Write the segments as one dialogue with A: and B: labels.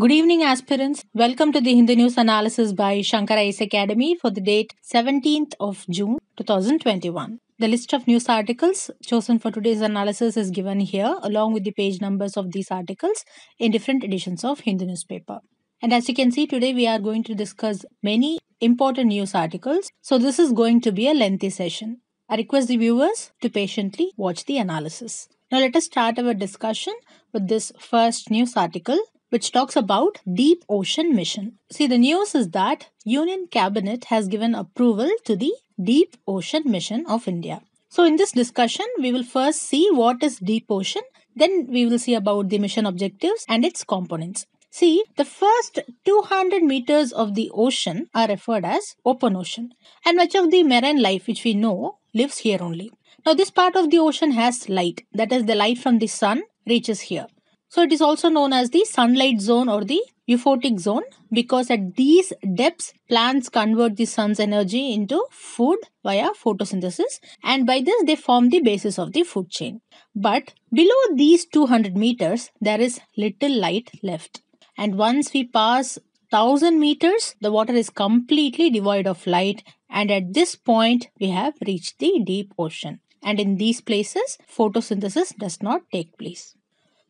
A: Good evening, aspirants. Welcome to the Hindu News Analysis by Shankar Ace Academy for the date 17th of June 2021. The list of news articles chosen for today's analysis is given here along with the page numbers of these articles in different editions of Hindu newspaper. And as you can see today we are going to discuss many important news articles. So this is going to be a lengthy session. I request the viewers to patiently watch the analysis. Now let us start our discussion with this first news article which talks about deep ocean mission. See, the news is that Union Cabinet has given approval to the deep ocean mission of India. So in this discussion, we will first see what is deep ocean, then we will see about the mission objectives and its components. See, the first 200 meters of the ocean are referred as open ocean and much of the marine life which we know lives here only. Now this part of the ocean has light, that is the light from the sun reaches here. So it is also known as the sunlight zone or the euphotic zone because at these depths plants convert the sun's energy into food via photosynthesis and by this they form the basis of the food chain. But below these 200 meters there is little light left and once we pass 1000 meters the water is completely devoid of light and at this point we have reached the deep ocean and in these places photosynthesis does not take place.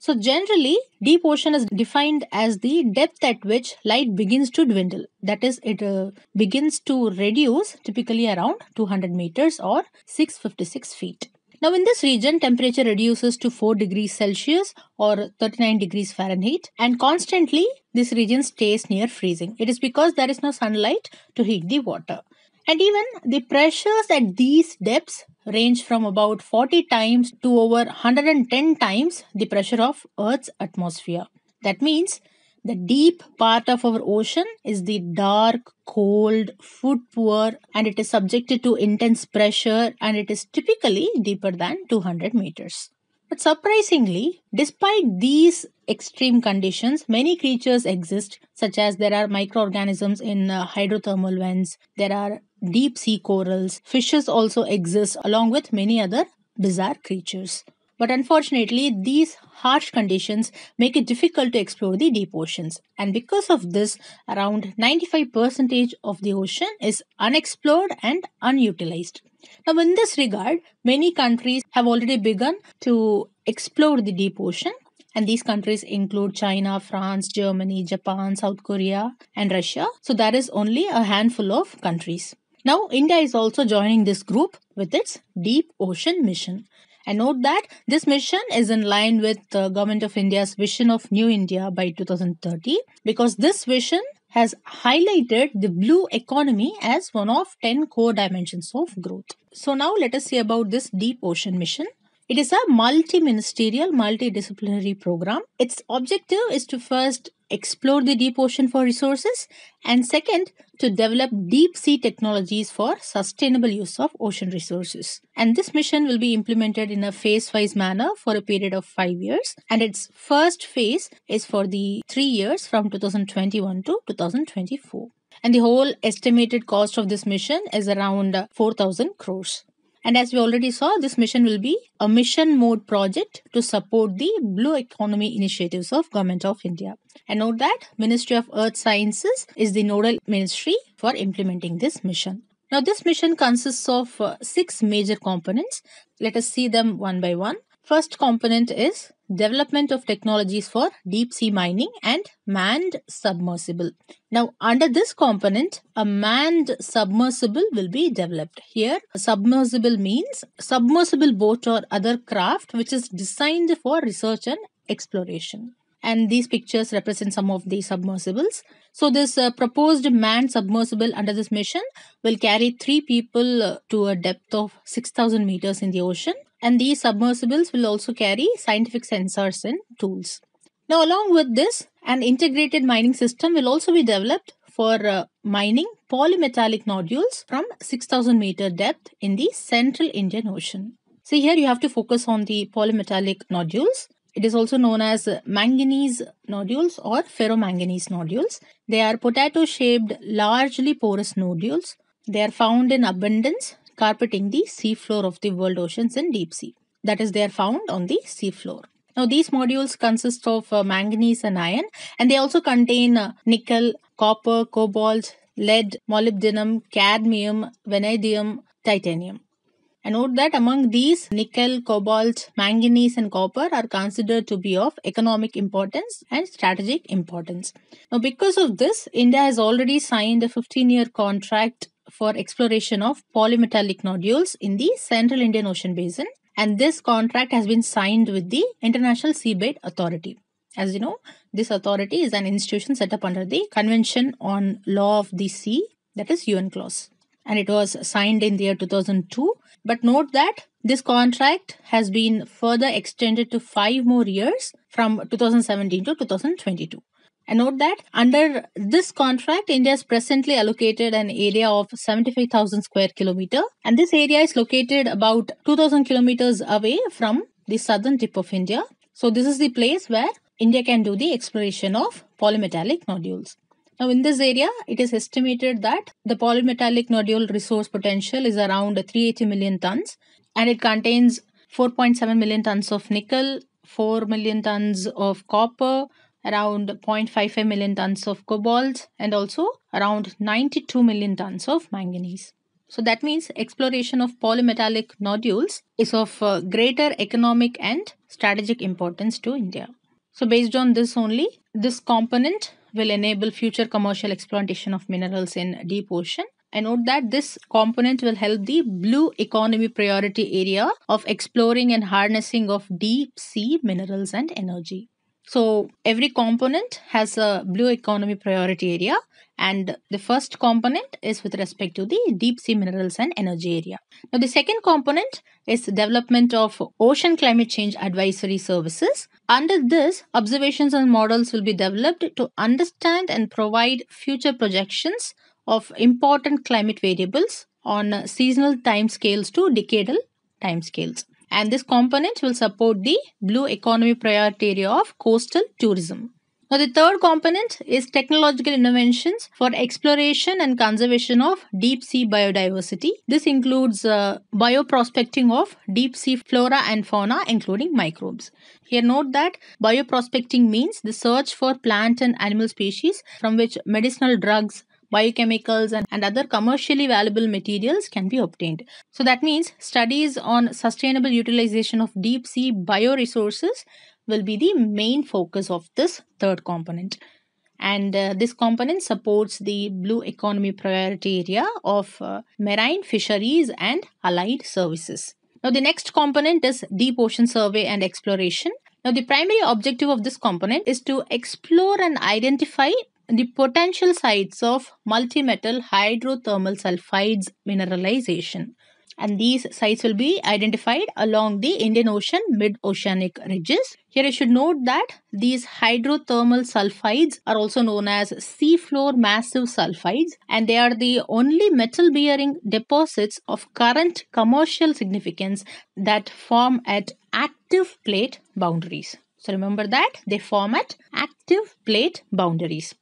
A: So generally, deep ocean is defined as the depth at which light begins to dwindle. That is, it uh, begins to reduce typically around 200 meters or 656 feet. Now in this region, temperature reduces to 4 degrees Celsius or 39 degrees Fahrenheit and constantly this region stays near freezing. It is because there is no sunlight to heat the water. And even the pressures at these depths range from about 40 times to over 110 times the pressure of Earth's atmosphere. That means the deep part of our ocean is the dark, cold, food poor, and it is subjected to intense pressure and it is typically deeper than 200 meters. But surprisingly, despite these extreme conditions, many creatures exist, such as there are microorganisms in uh, hydrothermal vents, there are deep sea corals, fishes also exist, along with many other bizarre creatures. But unfortunately, these harsh conditions make it difficult to explore the deep oceans. And because of this, around 95% of the ocean is unexplored and unutilized. Now, in this regard, many countries have already begun to explore the deep ocean, and these countries include China, France, Germany, Japan, South Korea, and Russia. So, there is only a handful of countries. Now, India is also joining this group with its Deep Ocean Mission. And note that this mission is in line with the Government of India's vision of New India by 2030 because this vision has highlighted the blue economy as one of 10 core dimensions of growth. So now let us see about this deep ocean mission. It is a multi ministerial, multidisciplinary program. Its objective is to first explore the deep ocean for resources and second to develop deep sea technologies for sustainable use of ocean resources and this mission will be implemented in a phase wise manner for a period of 5 years and its first phase is for the 3 years from 2021 to 2024 and the whole estimated cost of this mission is around 4000 crores and as we already saw, this mission will be a mission mode project to support the blue economy initiatives of Government of India. And note that Ministry of Earth Sciences is the nodal ministry for implementing this mission. Now this mission consists of uh, six major components. Let us see them one by one. First component is development of technologies for deep sea mining and manned submersible. Now under this component, a manned submersible will be developed. Here submersible means submersible boat or other craft which is designed for research and exploration and these pictures represent some of the submersibles. So this uh, proposed manned submersible under this mission will carry three people uh, to a depth of 6,000 meters in the ocean and these submersibles will also carry scientific sensors and tools. Now, along with this, an integrated mining system will also be developed for uh, mining polymetallic nodules from 6000 meter depth in the central Indian Ocean. So, here you have to focus on the polymetallic nodules. It is also known as manganese nodules or ferromanganese nodules. They are potato shaped, largely porous nodules. They are found in abundance carpeting the seafloor of the world oceans and deep sea. That is, they are found on the seafloor. Now, these modules consist of uh, manganese and iron, and they also contain uh, nickel, copper, cobalt, lead, molybdenum, cadmium, vanadium, titanium. And note that among these, nickel, cobalt, manganese, and copper are considered to be of economic importance and strategic importance. Now, because of this, India has already signed a 15 year contract for exploration of polymetallic nodules in the central Indian Ocean basin. And this contract has been signed with the International Seabed Authority. As you know, this authority is an institution set up under the Convention on Law of the Sea, that is UN clause. And it was signed in the year 2002. But note that this contract has been further extended to five more years from 2017 to 2022. And note that under this contract, India is presently allocated an area of 75,000 square kilometer, and this area is located about 2,000 kilometers away from the southern tip of India. So this is the place where India can do the exploration of polymetallic nodules. Now, in this area, it is estimated that the polymetallic nodule resource potential is around 380 million tons and it contains 4.7 million tons of nickel, 4 million tons of copper, around 0.55 million tons of cobalt and also around 92 million tons of manganese. So that means exploration of polymetallic nodules is of uh, greater economic and strategic importance to India. So based on this only, this component will enable future commercial exploitation of minerals in deep ocean. And note that this component will help the blue economy priority area of exploring and harnessing of deep sea minerals and energy. So every component has a blue economy priority area and the first component is with respect to the deep sea minerals and energy area. Now the second component is development of ocean climate change advisory services. Under this, observations and models will be developed to understand and provide future projections of important climate variables on seasonal timescales to decadal timescales and this component will support the blue economy priority area of coastal tourism. Now the third component is technological innovations for exploration and conservation of deep sea biodiversity. This includes uh, bioprospecting of deep sea flora and fauna including microbes. Here note that bioprospecting means the search for plant and animal species from which medicinal drugs biochemicals, and, and other commercially valuable materials can be obtained. So that means studies on sustainable utilization of deep sea bioresources will be the main focus of this third component and uh, this component supports the blue economy priority area of uh, marine fisheries and allied services now the next component is deep ocean survey and exploration now the primary objective of this component is to explore and identify the potential sites of multimetal hydrothermal sulfides mineralization. And these sites will be identified along the Indian Ocean mid-oceanic ridges. Here I should note that these hydrothermal sulfides are also known as seafloor massive sulfides and they are the only metal-bearing deposits of current commercial significance that form at active plate boundaries. So remember that they form at active plate boundaries.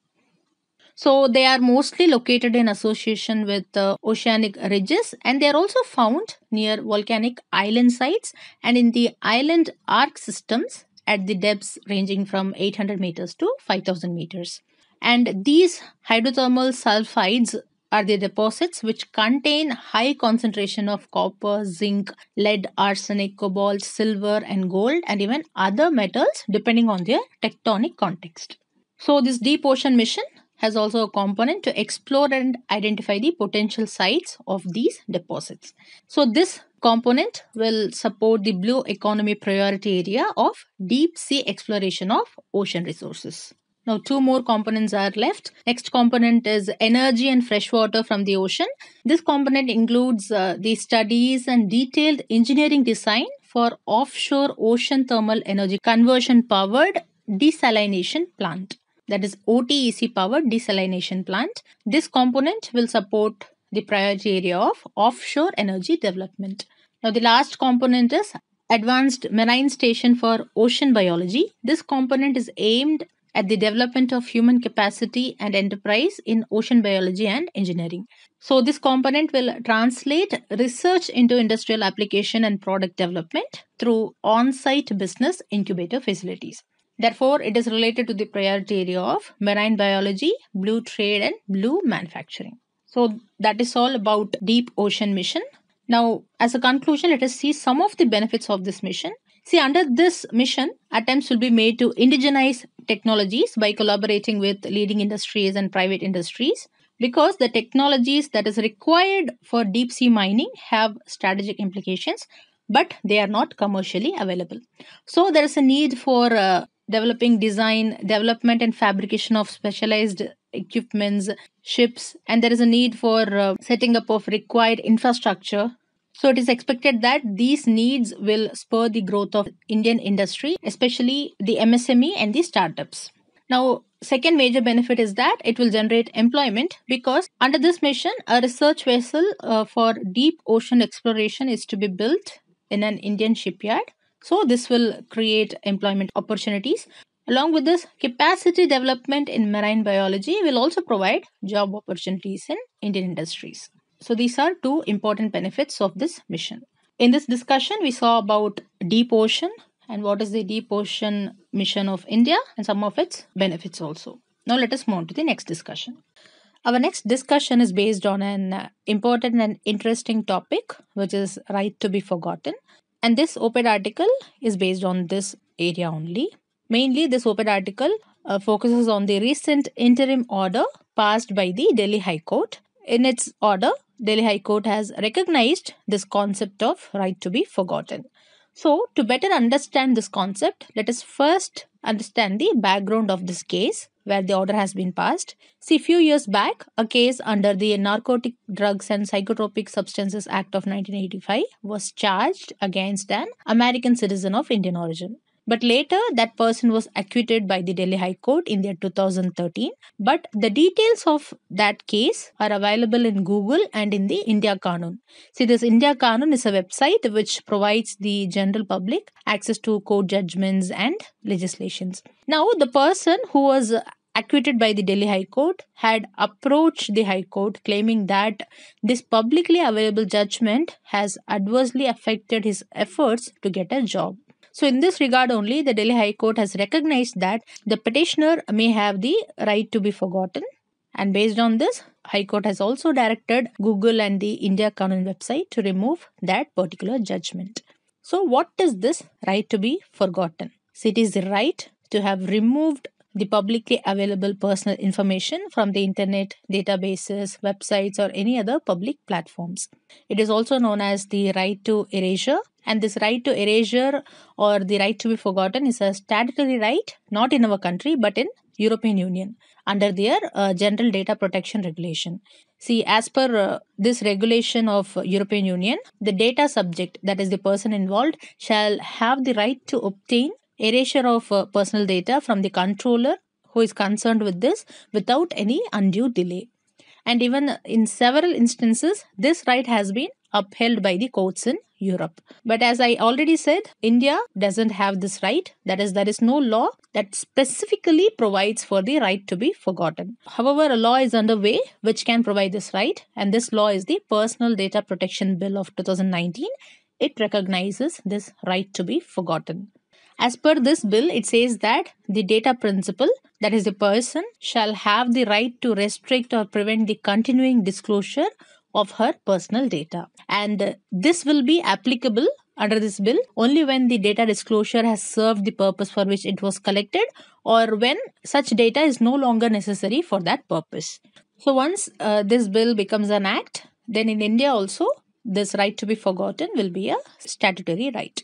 A: So they are mostly located in association with uh, oceanic ridges and they are also found near volcanic island sites and in the island arc systems at the depths ranging from 800 meters to 5000 meters. And these hydrothermal sulfides are the deposits which contain high concentration of copper, zinc, lead, arsenic, cobalt, silver and gold and even other metals depending on their tectonic context. So this deep ocean mission has also a component to explore and identify the potential sites of these deposits. So this component will support the blue economy priority area of deep sea exploration of ocean resources. Now two more components are left. Next component is energy and freshwater from the ocean. This component includes uh, the studies and detailed engineering design for offshore ocean thermal energy conversion powered desalination plant that is OTEC powered desalination plant. This component will support the priority area of offshore energy development. Now the last component is Advanced Marine Station for Ocean Biology. This component is aimed at the development of human capacity and enterprise in ocean biology and engineering. So, this component will translate research into industrial application and product development through on site business incubator facilities. Therefore, it is related to the priority area of marine biology, blue trade and blue manufacturing. So that is all about deep ocean mission. Now, as a conclusion, let us see some of the benefits of this mission. See, under this mission, attempts will be made to indigenize technologies by collaborating with leading industries and private industries because the technologies that is required for deep sea mining have strategic implications but they are not commercially available so there is a need for uh, developing design, development and fabrication of specialized equipments, ships, and there is a need for uh, setting up of required infrastructure. So it is expected that these needs will spur the growth of Indian industry, especially the MSME and the startups. Now, second major benefit is that it will generate employment because under this mission, a research vessel uh, for deep ocean exploration is to be built in an Indian shipyard. So this will create employment opportunities. Along with this, capacity development in marine biology will also provide job opportunities in Indian industries. So these are two important benefits of this mission. In this discussion, we saw about deep ocean and what is the deep ocean mission of India and some of its benefits also. Now let us move on to the next discussion. Our next discussion is based on an important and interesting topic, which is right to be forgotten. And this op-ed article is based on this area only. Mainly, this op-ed article uh, focuses on the recent interim order passed by the Delhi High Court. In its order, Delhi High Court has recognized this concept of right to be forgotten. So, to better understand this concept, let us first understand the background of this case where the order has been passed. See, few years back, a case under the Narcotic Drugs and Psychotropic Substances Act of 1985 was charged against an American citizen of Indian origin. But later, that person was acquitted by the Delhi High Court in the year 2013. But the details of that case are available in Google and in the India Kanun. See, this India Kanun is a website which provides the general public access to court judgments and legislations. Now, the person who was acquitted by the Delhi High Court, had approached the High Court claiming that this publicly available judgment has adversely affected his efforts to get a job. So, in this regard only, the Delhi High Court has recognized that the petitioner may have the right to be forgotten. And based on this, High Court has also directed Google and the India Canon website to remove that particular judgment. So, what is this right to be forgotten? So, it is the right to have removed the publicly available personal information from the internet, databases, websites, or any other public platforms. It is also known as the right to erasure, and this right to erasure or the right to be forgotten is a statutory right not in our country but in European Union under their uh, General Data Protection Regulation. See, as per uh, this regulation of European Union, the data subject, that is the person involved, shall have the right to obtain erasure of uh, personal data from the controller who is concerned with this without any undue delay. And even in several instances, this right has been upheld by the courts in Europe. But as I already said, India doesn't have this right. That is, there is no law that specifically provides for the right to be forgotten. However, a law is underway which can provide this right, and this law is the Personal Data Protection Bill of 2019. It recognizes this right to be forgotten. As per this bill, it says that the data principal, that is, the person, shall have the right to restrict or prevent the continuing disclosure of her personal data. And this will be applicable under this bill only when the data disclosure has served the purpose for which it was collected or when such data is no longer necessary for that purpose. So, once uh, this bill becomes an act, then in India also, this right to be forgotten will be a statutory right.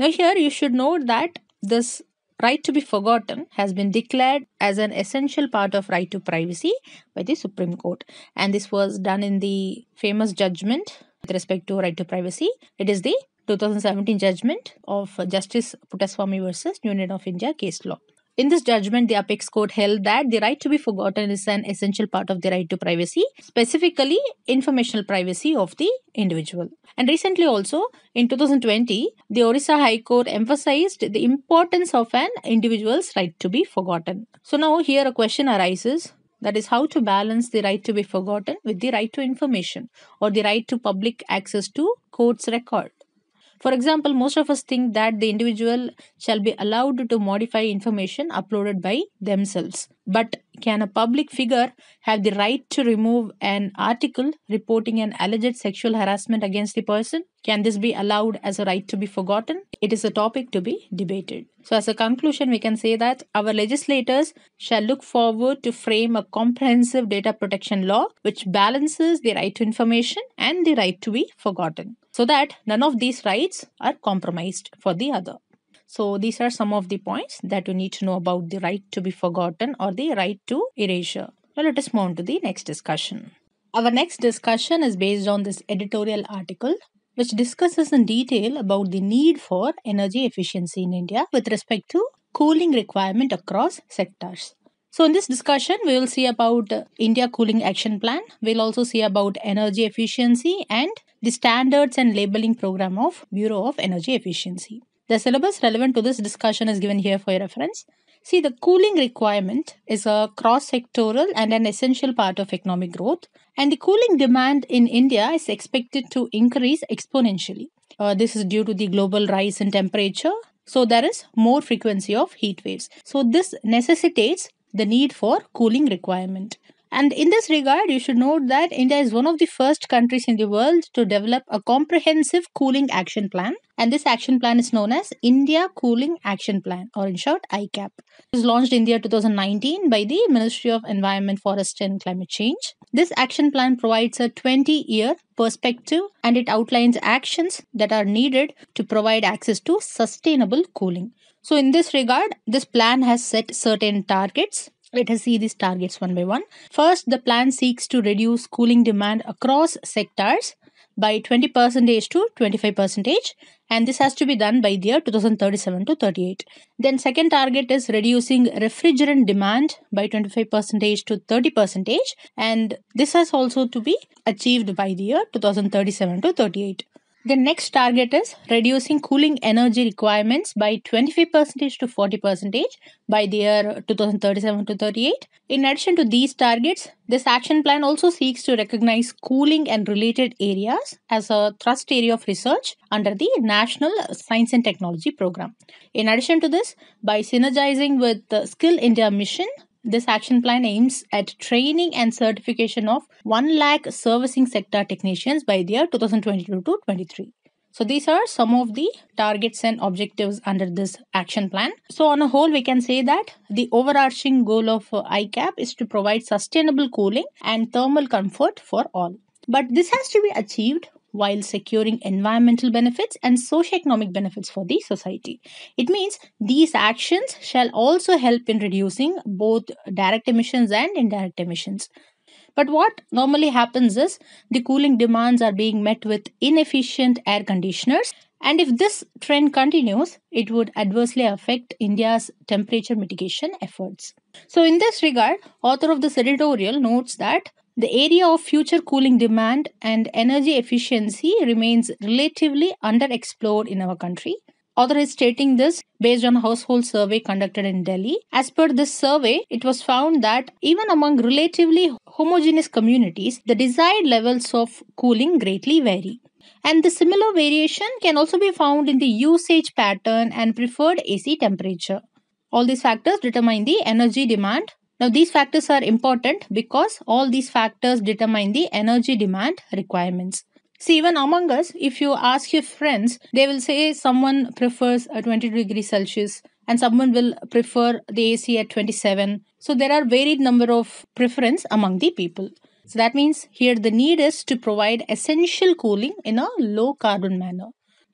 A: Now, here you should note that this right to be forgotten has been declared as an essential part of right to privacy by the Supreme Court. And this was done in the famous judgment with respect to right to privacy. It is the 2017 judgment of Justice Puttaswamy versus Union of India case law. In this judgment, the Apex Court held that the right to be forgotten is an essential part of the right to privacy, specifically informational privacy of the individual. And recently, also in 2020, the Orissa High Court emphasized the importance of an individual's right to be forgotten. So, now here a question arises that is how to balance the right to be forgotten with the right to information or the right to public access to court's record for example, most of us think that the individual shall be allowed to modify information uploaded by themselves. But can a public figure have the right to remove an article reporting an alleged sexual harassment against the person? Can this be allowed as a right to be forgotten? It is a topic to be debated. So, as a conclusion, we can say that our legislators shall look forward to frame a comprehensive data protection law which balances the right to information and the right to be forgotten so that none of these rights are compromised for the other. So these are some of the points that you need to know about the right to be forgotten or the right to erasure. Now let us move on to the next discussion. Our next discussion is based on this editorial article which discusses in detail about the need for energy efficiency in India with respect to cooling requirement across sectors. So in this discussion, we will see about India Cooling Action Plan. We'll also see about energy efficiency and the Standards and Labeling Program of Bureau of Energy Efficiency. The syllabus relevant to this discussion is given here for your reference. See, the cooling requirement is a cross sectoral and an essential part of economic growth, and the cooling demand in India is expected to increase exponentially. Uh, this is due to the global rise in temperature, so there is more frequency of heat waves. So, this necessitates the need for cooling requirement. And in this regard, you should note that India is one of the first countries in the world to develop a comprehensive cooling action plan. And this action plan is known as India Cooling Action Plan, or in short, ICAP. It was launched in the year 2019 by the Ministry of Environment, Forest and Climate Change. This action plan provides a 20 year perspective and it outlines actions that are needed to provide access to sustainable cooling. So, in this regard, this plan has set certain targets let us see these targets one by one. First, the plan seeks to reduce cooling demand across sectors by 20% to 25% and this has to be done by the year 2037 to 38. Then second target is reducing refrigerant demand by 25% to 30% and this has also to be achieved by the year 2037 to 38. The next target is reducing cooling energy requirements by 25% to 40% by the year 2037 to 38. In addition to these targets, this action plan also seeks to recognize cooling and related areas as a thrust area of research under the National Science and Technology Program. In addition to this, by synergizing with the Skill India mission, this action plan aims at training and certification of 1 lakh servicing sector technicians by the year 2022 to 23. So these are some of the targets and objectives under this action plan. So on a whole, we can say that the overarching goal of ICAP is to provide sustainable cooling and thermal comfort for all. But this has to be achieved while securing environmental benefits and socio-economic benefits for the society. It means these actions shall also help in reducing both direct emissions and indirect emissions. But what normally happens is the cooling demands are being met with inefficient air conditioners. And if this trend continues, it would adversely affect India's temperature mitigation efforts. So, in this regard, author of this editorial notes that the area of future cooling demand and energy efficiency remains relatively underexplored in our country. Author is stating this based on household survey conducted in Delhi. As per this survey, it was found that even among relatively homogeneous communities, the desired levels of cooling greatly vary. And the similar variation can also be found in the usage pattern and preferred AC temperature. All these factors determine the energy demand now these factors are important because all these factors determine the energy demand requirements. See, even among us, if you ask your friends, they will say someone prefers a 22 degree Celsius and someone will prefer the AC at 27. So there are varied number of preference among the people. So that means here the need is to provide essential cooling in a low carbon manner.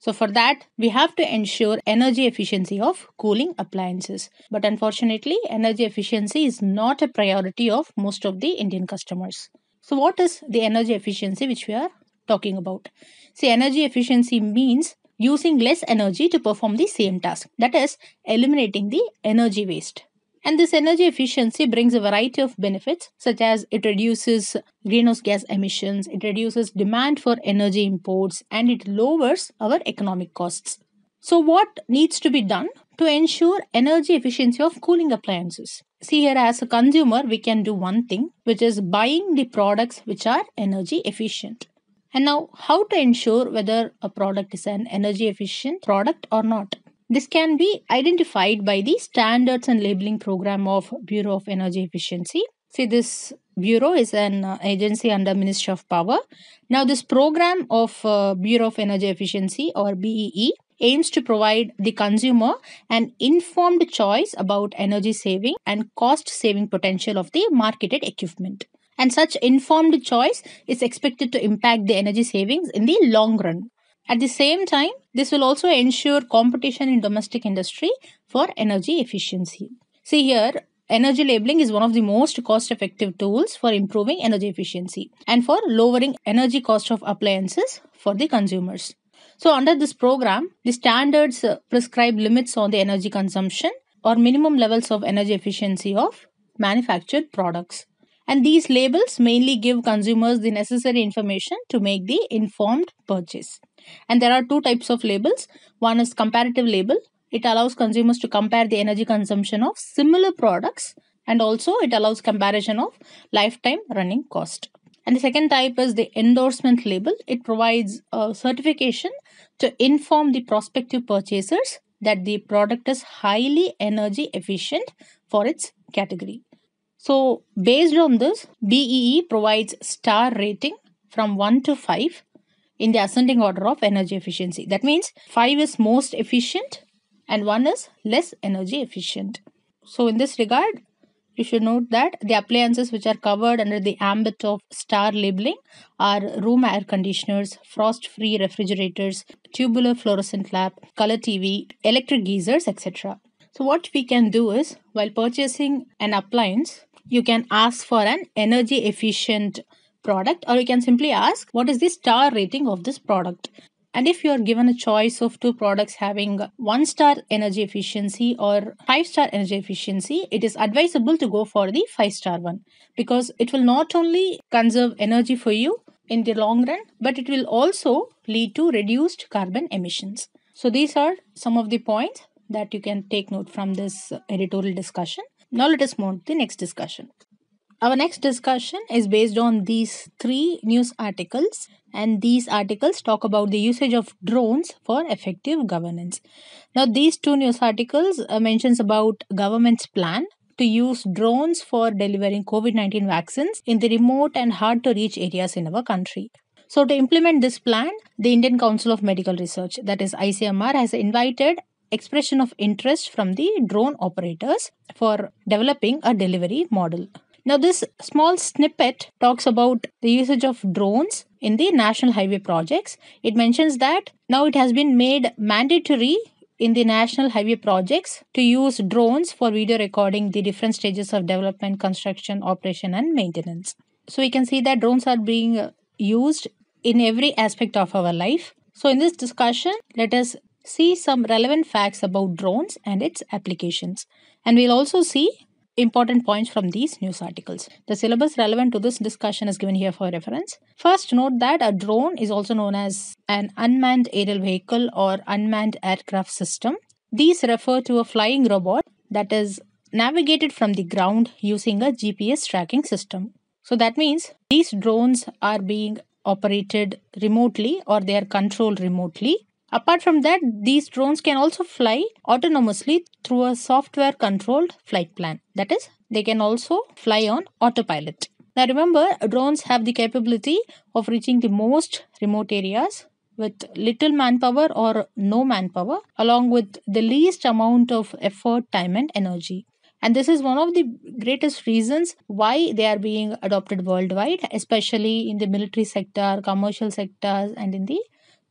A: So for that, we have to ensure energy efficiency of cooling appliances. But unfortunately, energy efficiency is not a priority of most of the Indian customers. So what is the energy efficiency which we are talking about? See, energy efficiency means using less energy to perform the same task. That is eliminating the energy waste. And this energy efficiency brings a variety of benefits, such as it reduces greenhouse gas emissions, it reduces demand for energy imports, and it lowers our economic costs. So, what needs to be done to ensure energy efficiency of cooling appliances? See here, as a consumer, we can do one thing, which is buying the products which are energy efficient. And now, how to ensure whether a product is an energy efficient product or not? This can be identified by the standards and labeling program of Bureau of Energy Efficiency. See, this Bureau is an uh, agency under Ministry of Power. Now, this program of uh, Bureau of Energy Efficiency or BEE aims to provide the consumer an informed choice about energy saving and cost saving potential of the marketed equipment. And such informed choice is expected to impact the energy savings in the long run. At the same time, this will also ensure competition in domestic industry for energy efficiency. See here, energy labeling is one of the most cost effective tools for improving energy efficiency and for lowering energy cost of appliances for the consumers. So under this program, the standards uh, prescribe limits on the energy consumption or minimum levels of energy efficiency of manufactured products. And these labels mainly give consumers the necessary information to make the informed purchase. And there are two types of labels. One is comparative label. It allows consumers to compare the energy consumption of similar products and also it allows comparison of lifetime running cost. And the second type is the endorsement label. It provides a certification to inform the prospective purchasers that the product is highly energy efficient for its category. So, based on this, BEE provides star rating from 1 to 5 in the ascending order of energy efficiency. That means 5 is most efficient and 1 is less energy efficient. So in this regard, you should note that the appliances which are covered under the ambit of star labeling are room air conditioners, frost free refrigerators, tubular fluorescent lamp, color TV, electric geysers, etc. So, what we can do is while purchasing an appliance, you can ask for an energy efficient product or you can simply ask what is the star rating of this product and if you are given a choice of two products having one star energy efficiency or five star energy efficiency, it is advisable to go for the five star one because it will not only conserve energy for you in the long run, but it will also lead to reduced carbon emissions. So, these are some of the points that you can take note from this editorial discussion. Now, let us move to the next discussion. Our next discussion is based on these three news articles, and these articles talk about the usage of drones for effective governance. Now, these two news articles uh, mentions about government's plan to use drones for delivering COVID-19 vaccines in the remote and hard-to-reach areas in our country. So, to implement this plan, the Indian Council of Medical Research, that is ICMR, has invited expression of interest from the drone operators for developing a delivery model. Now, this small snippet talks about the usage of drones in the national highway projects. It mentions that now it has been made mandatory in the national highway projects to use drones for video recording the different stages of development, construction, operation, and maintenance. So, we can see that drones are being used in every aspect of our life. So, in this discussion, let us see some relevant facts about drones and its applications. And we'll also see important points from these news articles. The syllabus relevant to this discussion is given here for reference. First, note that a drone is also known as an unmanned aerial vehicle or unmanned aircraft system. These refer to a flying robot that is navigated from the ground using a GPS tracking system. So that means these drones are being operated remotely or they are controlled remotely Apart from that, these drones can also fly autonomously through a software controlled flight plan. That is, they can also fly on autopilot. Now remember, drones have the capability of reaching the most remote areas with little manpower or no manpower, along with the least amount of effort, time, and energy. And this is one of the greatest reasons why they are being adopted worldwide, especially in the military sector, commercial sectors, and in the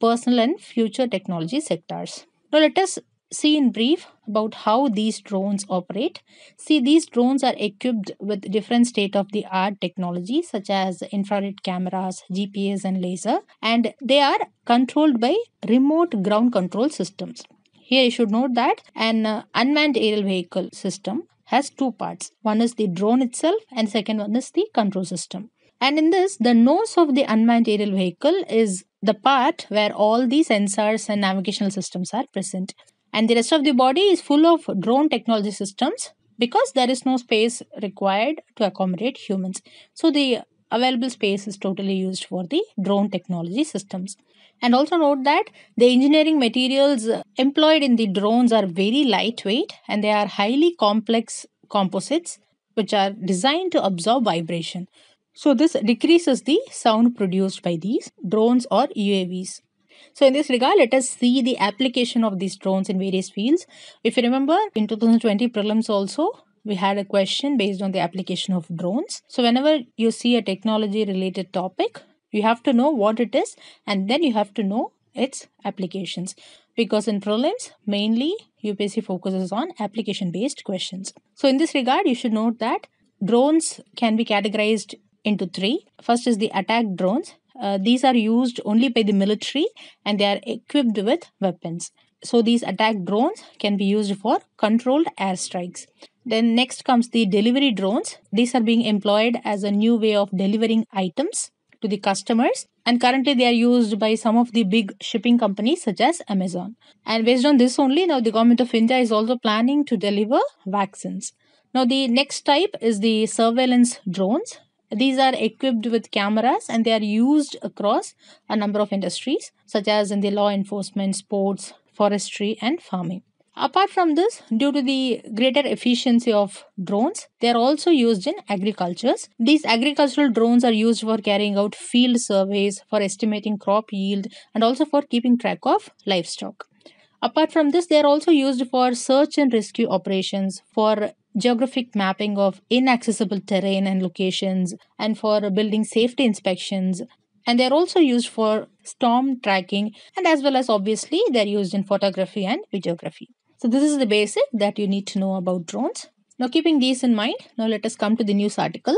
A: personal and future technology sectors. Now let us see in brief about how these drones operate. See, these drones are equipped with different state of the art technology such as infrared cameras, GPS, and laser, and they are controlled by remote ground control systems. Here, you should note that an uh, unmanned aerial vehicle system has two parts one is the drone itself, and second one is the control system. And in this, the nose of the unmanned aerial vehicle is the part where all the sensors and navigational systems are present. And the rest of the body is full of drone technology systems because there is no space required to accommodate humans. So the available space is totally used for the drone technology systems. And also note that the engineering materials employed in the drones are very lightweight and they are highly complex composites which are designed to absorb vibration. So this decreases the sound produced by these drones or UAVs. So in this regard, let us see the application of these drones in various fields. If you remember, in 2020 prelims also, we had a question based on the application of drones. So whenever you see a technology related topic, you have to know what it is and then you have to know its applications. Because in prelims, mainly UPSC focuses on application based questions. So in this regard, you should note that drones can be categorized into three. First is the attack drones. Uh, these are used only by the military and they are equipped with weapons. So these attack drones can be used for controlled airstrikes. Then next comes the delivery drones. These are being employed as a new way of delivering items to the customers and currently they are used by some of the big shipping companies such as Amazon. And based on this only now the government of India is also planning to deliver vaccines. Now the next type is the surveillance drones. These are equipped with cameras and they are used across a number of industries such as in the law enforcement, sports, forestry and farming. Apart from this, due to the greater efficiency of drones, they are also used in agricultures. These agricultural drones are used for carrying out field surveys, for estimating crop yield, and also for keeping track of livestock. Apart from this, they are also used for search and rescue operations, for geographic mapping of inaccessible terrain and locations, and for building safety inspections. And they're also used for storm tracking, and as well as obviously, they're used in photography and videography. So, this is the basic that you need to know about drones. Now, keeping these in mind, now let us come to the news article.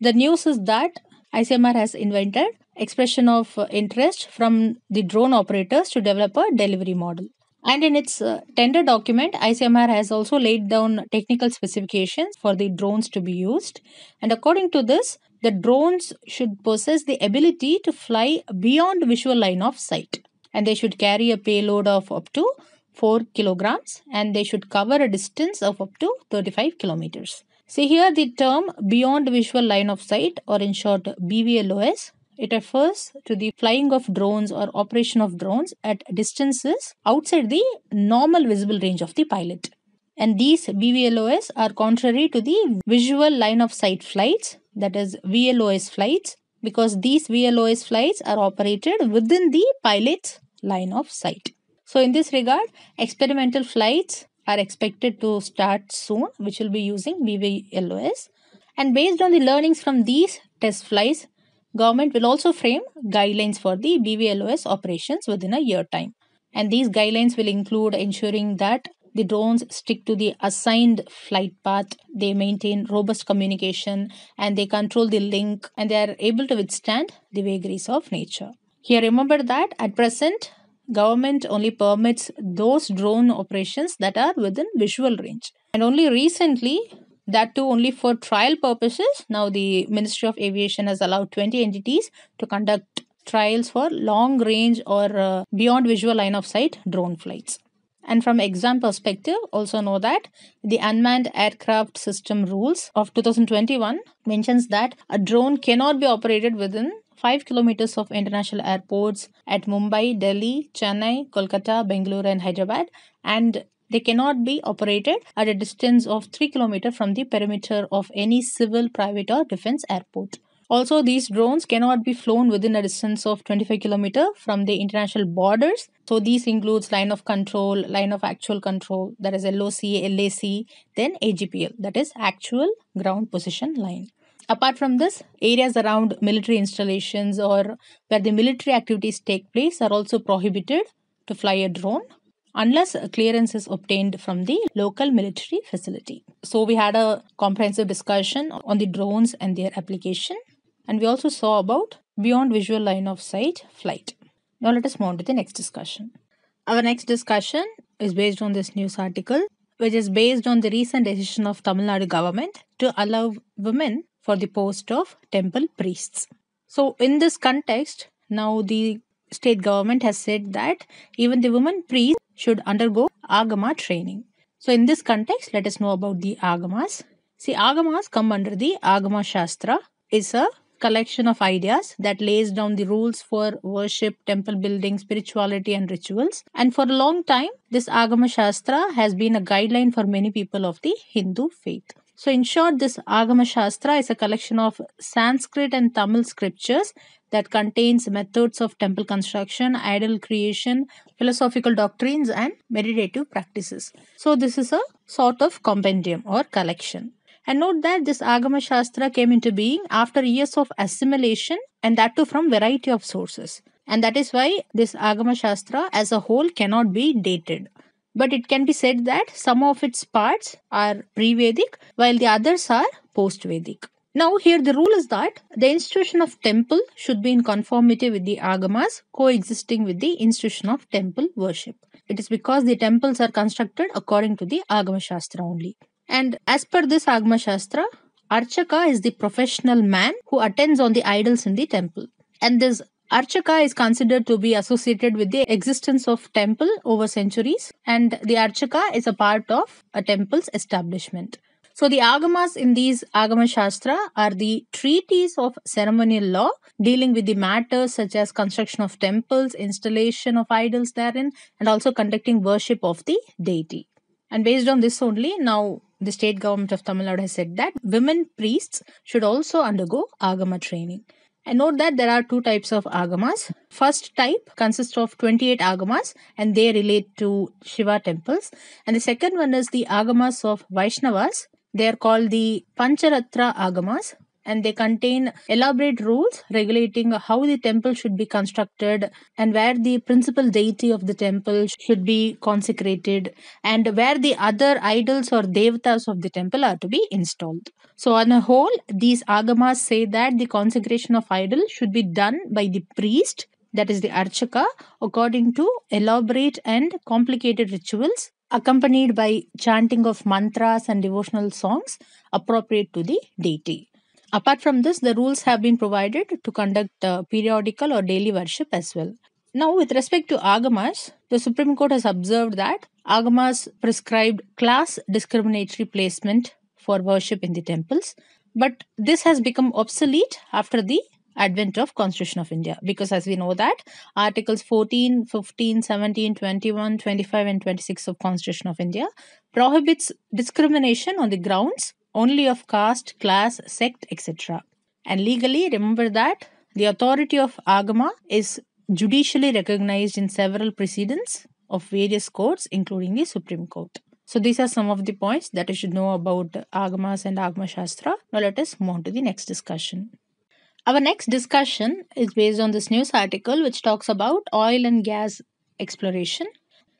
A: The news is that ICMR has invented expression of interest from the drone operators to develop a delivery model. And in its uh, tender document, ICMR has also laid down technical specifications for the drones to be used. And according to this, the drones should possess the ability to fly beyond visual line of sight. And they should carry a payload of up to 4 kilograms and they should cover a distance of up to 35 kilometers. See here the term beyond visual line of sight or in short BVLOS it refers to the flying of drones or operation of drones at distances outside the normal visible range of the pilot. And these BVLOS are contrary to the visual line of sight flights, that is VLOS flights, because these VLOS flights are operated within the pilot's line of sight. So, in this regard, experimental flights are expected to start soon, which will be using BVLOS. And based on the learnings from these test flights, Government will also frame guidelines for the BVLOS operations within a year time. And these guidelines will include ensuring that the drones stick to the assigned flight path, they maintain robust communication, and they control the link, and they are able to withstand the vagaries of nature. Here, remember that at present, government only permits those drone operations that are within visual range. And only recently, that too only for trial purposes. Now, the Ministry of Aviation has allowed 20 entities to conduct trials for long range or uh, beyond visual line of sight drone flights. And from exam perspective, also know that the unmanned aircraft system rules of 2021 mentions that a drone cannot be operated within 5 kilometers of international airports at Mumbai, Delhi, Chennai, Kolkata, Bangalore and Hyderabad and they cannot be operated at a distance of 3 km from the perimeter of any civil, private or defense airport. Also, these drones cannot be flown within a distance of 25 km from the international borders. So these includes line of control, line of actual control, that is LOC, LAC, then AGPL, that is actual ground position line. Apart from this, areas around military installations or where the military activities take place are also prohibited to fly a drone unless clearance is obtained from the local military facility. So we had a comprehensive discussion on the drones and their application and we also saw about beyond visual line of sight flight. Now let us move on to the next discussion. Our next discussion is based on this news article which is based on the recent decision of Tamil Nadu government to allow women for the post of temple priests. So in this context now the state government has said that even the women priest should undergo agama training. So in this context, let us know about the agamas. See, agamas come under the agama shastra. is a collection of ideas that lays down the rules for worship, temple building, spirituality, and rituals. And for a long time, this Agama Shastra has been a guideline for many people of the Hindu faith. So, in short, this Agama Shastra is a collection of Sanskrit and Tamil scriptures that contains methods of temple construction, idol creation, philosophical doctrines, and meditative practices. So, this is a sort of compendium or collection. And note that this Agama Shastra came into being after years of assimilation and that too from variety of sources. And that is why this Agama Shastra as a whole cannot be dated. But it can be said that some of its parts are pre Vedic while the others are post Vedic. Now, here the rule is that the institution of temple should be in conformity with the agamas coexisting with the institution of temple worship. It is because the temples are constructed according to the Agama Shastra only. And as per this Agama Shastra, Archaka is the professional man who attends on the idols in the temple. And this Archaka is considered to be associated with the existence of temple over centuries and the Archaka is a part of a temple's establishment. So the agamas in these agama shastra are the treaties of ceremonial law dealing with the matters such as construction of temples, installation of idols therein, and also conducting worship of the deity. And based on this only, now the state government of Tamil Nadu has said that women priests should also undergo agama training. And note that there are two types of agamas. First type consists of 28 agamas and they relate to Shiva temples. And the second one is the agamas of Vaishnavas they are called the Pancharatra Agamas and they contain elaborate rules regulating how the temple should be constructed and where the principal deity of the temple should be consecrated and where the other idols or devatas of the temple are to be installed. So, on a whole, these agamas say that the consecration of idols should be done by the priest that is the Archaka, according to elaborate and complicated rituals accompanied by chanting of mantras and devotional songs appropriate to the deity. Apart from this, the rules have been provided to conduct uh, periodical or daily worship as well. Now, with respect to agamas, the Supreme Court has observed that agamas prescribed class discriminatory placement for worship in the temples, but this has become obsolete after the advent of constitution of india because as we know that articles 14 15 17 21 25 and 26 of constitution of india prohibits discrimination on the grounds only of caste class sect etc and legally remember that the authority of agama is judicially recognized in several precedents of various courts including the supreme court so these are some of the points that you should know about Agamas and Agama Shastra. Now let us move on to the next discussion. Our next discussion is based on this news article which talks about oil and gas exploration.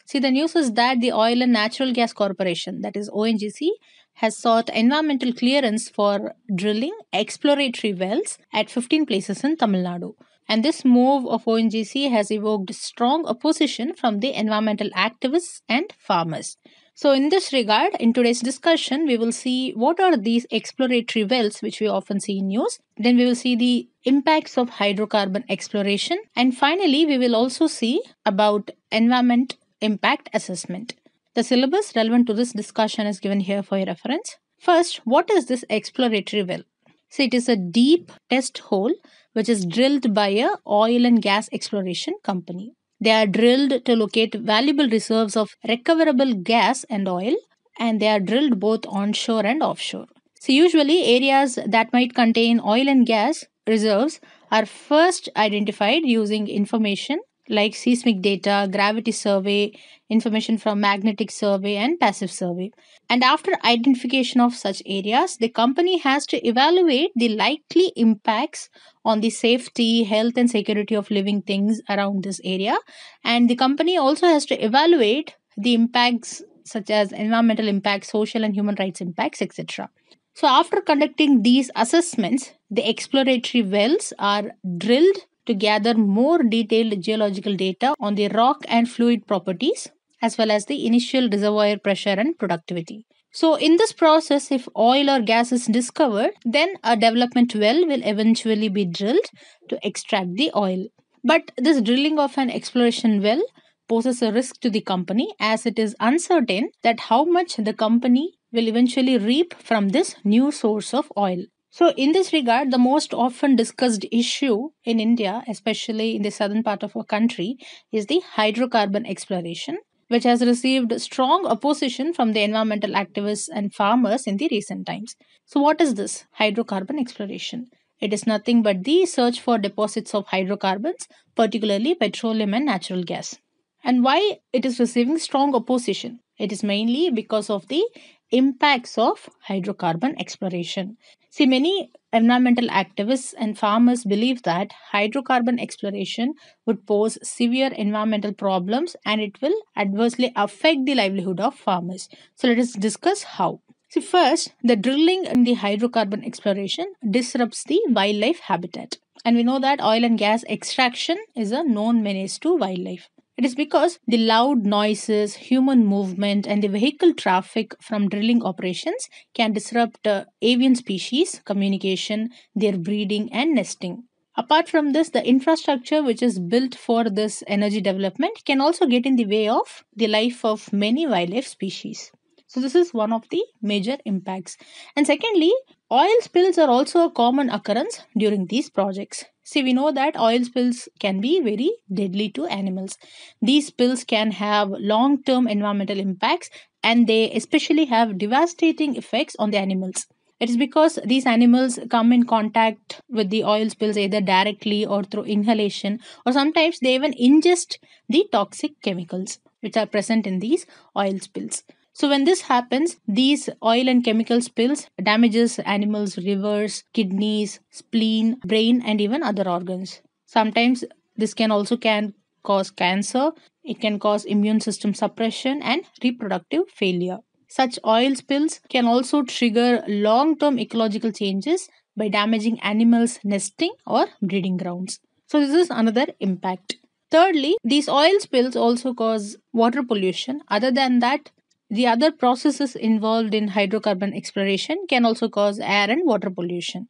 A: See, the news is that the Oil and Natural Gas Corporation, that is ONGC, has sought environmental clearance for drilling exploratory wells at 15 places in Tamil Nadu. And this move of ONGC has evoked strong opposition from the environmental activists and farmers. So, in this regard, in today's discussion, we will see what are these exploratory wells which we often see in news. Then we will see the impacts of hydrocarbon exploration. And finally, we will also see about environment impact assessment. The syllabus relevant to this discussion is given here for your reference. First, what is this exploratory well? So it is a deep test hole which is drilled by a oil and gas exploration company. They are drilled to locate valuable reserves of recoverable gas and oil, and they are drilled both onshore and offshore. So, usually, areas that might contain oil and gas reserves are first identified using information like seismic data, gravity survey, information from magnetic survey and passive survey. And after identification of such areas, the company has to evaluate the likely impacts on the safety, health and security of living things around this area. And the company also has to evaluate the impacts such as environmental impacts, social and human rights impacts, etc. So after conducting these assessments, the exploratory wells are drilled to gather more detailed geological data on the rock and fluid properties as well as the initial reservoir pressure and productivity. So, in this process, if oil or gas is discovered, then a development well will eventually be drilled to extract the oil. But this drilling of an exploration well poses a risk to the company as it is uncertain that how much the company will eventually reap from this new source of oil. So, in this regard, the most often discussed issue in India, especially in the southern part of our country, is the hydrocarbon exploration, which has received strong opposition from the environmental activists and farmers in the recent times. So, what is this hydrocarbon exploration? It is nothing but the search for deposits of hydrocarbons, particularly petroleum and natural gas. And why it is receiving strong opposition? It is mainly because of the impacts of hydrocarbon exploration. See, many environmental activists and farmers believe that hydrocarbon exploration would pose severe environmental problems and it will adversely affect the livelihood of farmers. So, let us discuss how. See, first, the drilling in the hydrocarbon exploration disrupts the wildlife habitat. And we know that oil and gas extraction is a known menace to wildlife. It is because the loud noises, human movement, and the vehicle traffic from drilling operations can disrupt uh, avian species, communication, their breeding, and nesting. Apart from this, the infrastructure which is built for this energy development can also get in the way of the life of many wildlife species. So, this is one of the major impacts. And secondly, oil spills are also a common occurrence during these projects. See, we know that oil spills can be very deadly to animals. These spills can have long term environmental impacts and they especially have devastating effects on the animals. It is because these animals come in contact with the oil spills either directly or through inhalation, or sometimes they even ingest the toxic chemicals which are present in these oil spills. So when this happens, these oil and chemical spills damages animals' rivers, kidneys, spleen, brain and even other organs. Sometimes this can also can cause cancer, it can cause immune system suppression and reproductive failure. Such oil spills can also trigger long term ecological changes by damaging animals' nesting or breeding grounds. So, this is another impact. Thirdly, these oil spills also cause water pollution. Other than that, the other processes involved in hydrocarbon exploration can also cause air and water pollution,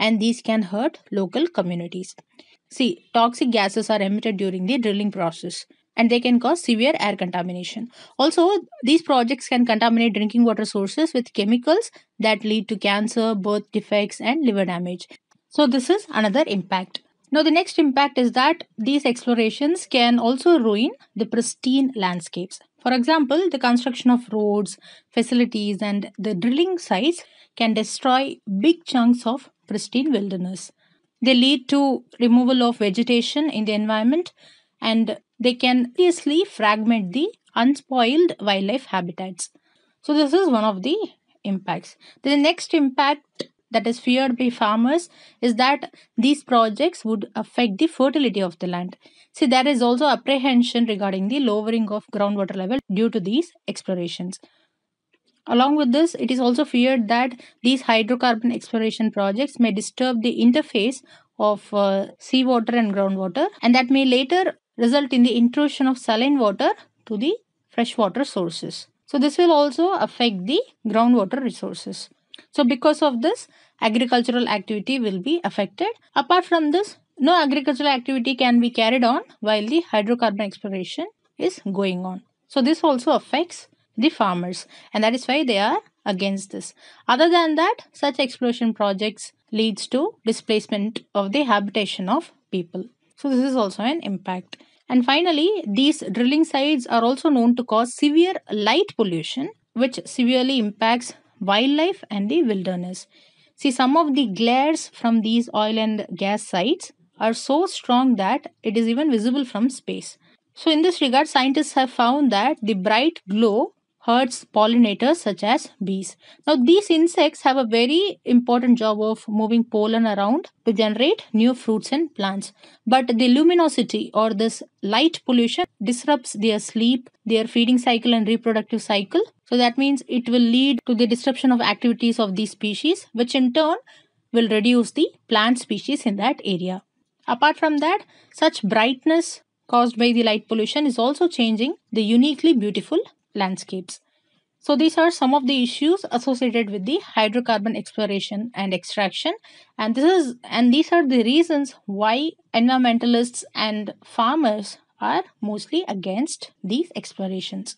A: and these can hurt local communities. See, toxic gases are emitted during the drilling process and they can cause severe air contamination. Also, these projects can contaminate drinking water sources with chemicals that lead to cancer, birth defects, and liver damage. So, this is another impact. Now, the next impact is that these explorations can also ruin the pristine landscapes. For example, the construction of roads, facilities, and the drilling sites can destroy big chunks of pristine wilderness. They lead to removal of vegetation in the environment and they can seriously fragment the unspoiled wildlife habitats. So, this is one of the impacts. The next impact that is feared by farmers is that these projects would affect the fertility of the land. See, there is also apprehension regarding the lowering of groundwater level due to these explorations. Along with this, it is also feared that these hydrocarbon exploration projects may disturb the interface of uh, seawater and groundwater and that may later result in the intrusion of saline water to the freshwater sources. So this will also affect the groundwater resources. So because of this, agricultural activity will be affected. Apart from this, no agricultural activity can be carried on while the hydrocarbon exploration is going on. So this also affects the farmers and that is why they are against this. Other than that, such exploration projects leads to displacement of the habitation of people. So this is also an impact. And finally, these drilling sites are also known to cause severe light pollution which severely impacts wildlife and the wilderness. See, some of the glares from these oil and gas sites are so strong that it is even visible from space. So, in this regard, scientists have found that the bright glow hurts pollinators such as bees. Now, these insects have a very important job of moving pollen around to generate new fruits and plants. But the luminosity or this light pollution disrupts their sleep, their feeding cycle, and reproductive cycle. So, that means it will lead to the disruption of activities of these species, which in turn will reduce the plant species in that area. Apart from that, such brightness caused by the light pollution is also changing the uniquely beautiful landscapes. So these are some of the issues associated with the hydrocarbon exploration and extraction and this is and these are the reasons why environmentalists and farmers are mostly against these explorations.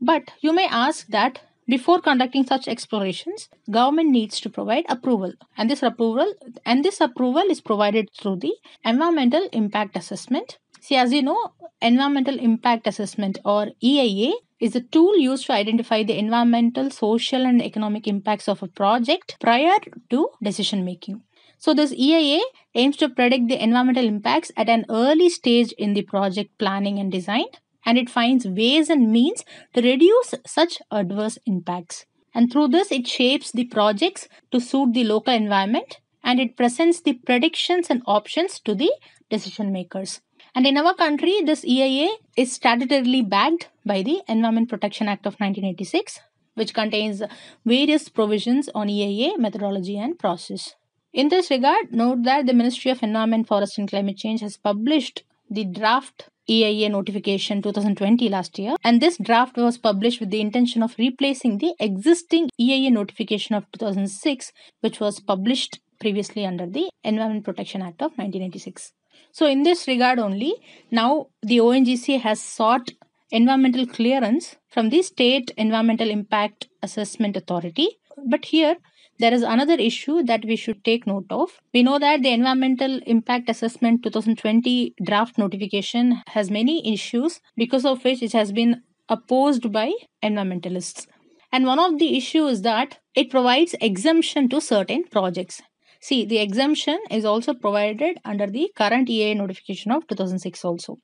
A: But you may ask that before conducting such explorations government needs to provide approval and this approval and this approval is provided through the environmental impact assessment See, as you know, Environmental Impact Assessment or EIA is a tool used to identify the environmental, social, and economic impacts of a project prior to decision making. So, this EIA aims to predict the environmental impacts at an early stage in the project planning and design, and it finds ways and means to reduce such adverse impacts. And through this, it shapes the projects to suit the local environment and it presents the predictions and options to the decision makers. And in our country, this EIA is statutorily backed by the Environment Protection Act of 1986, which contains various provisions on EIA methodology and process. In this regard, note that the Ministry of Environment, Forest and Climate Change has published the draft EIA notification 2020 last year, and this draft was published with the intention of replacing the existing EIA notification of 2006, which was published previously under the Environment Protection Act of 1986. So in this regard only, now the ONGC has sought environmental clearance from the State Environmental Impact Assessment Authority. But here, there is another issue that we should take note of. We know that the Environmental Impact Assessment 2020 draft notification has many issues because of which it has been opposed by environmentalists. And one of the issues is that it provides exemption to certain projects. See, the exemption is also provided under the current EA notification of 2006 also.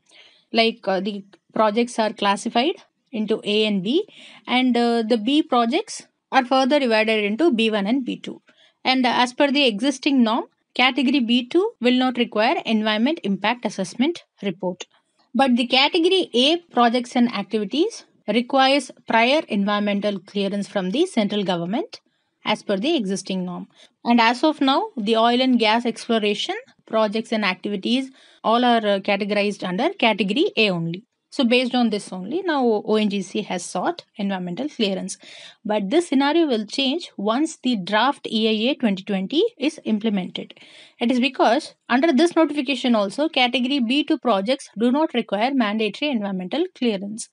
A: Like uh, the projects are classified into A and B and uh, the B projects are further divided into B1 and B2. And uh, as per the existing norm, category B2 will not require environment impact assessment report. But the category A projects and activities requires prior environmental clearance from the central government as per the existing norm. And as of now, the oil and gas exploration projects and activities all are uh, categorized under category A only. So based on this only, now ONGC has sought environmental clearance. But this scenario will change once the draft EIA 2020 is implemented. It is because under this notification also, category B2 projects do not require mandatory environmental clearance.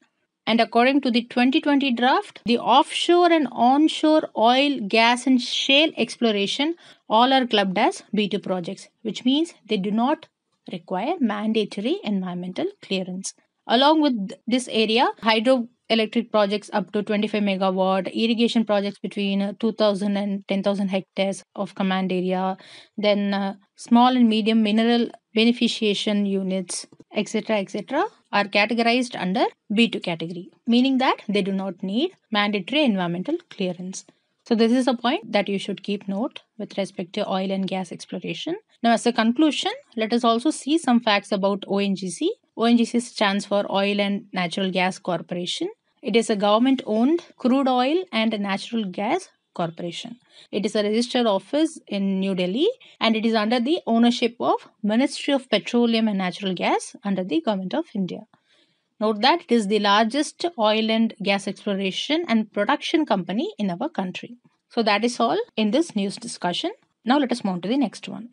A: And according to the 2020 draft, the offshore and onshore oil, gas, and shale exploration all are clubbed as B2 projects, which means they do not require mandatory environmental clearance. Along with this area, hydro electric projects up to 25 megawatt, irrigation projects between 2000 and 10,000 hectares of command area, then uh, small and medium mineral beneficiation units, etc., etc., are categorized under B2 category, meaning that they do not need mandatory environmental clearance. So, this is a point that you should keep note with respect to oil and gas exploration. Now, as a conclusion, let us also see some facts about ONGC ONGC stands for Oil and Natural Gas Corporation. It is a government owned crude oil and natural gas corporation. It is a registered office in New Delhi and it is under the ownership of Ministry of Petroleum and Natural Gas under the Government of India. Note that it is the largest oil and gas exploration and production company in our country. So that is all in this news discussion. Now let us move on to the next one.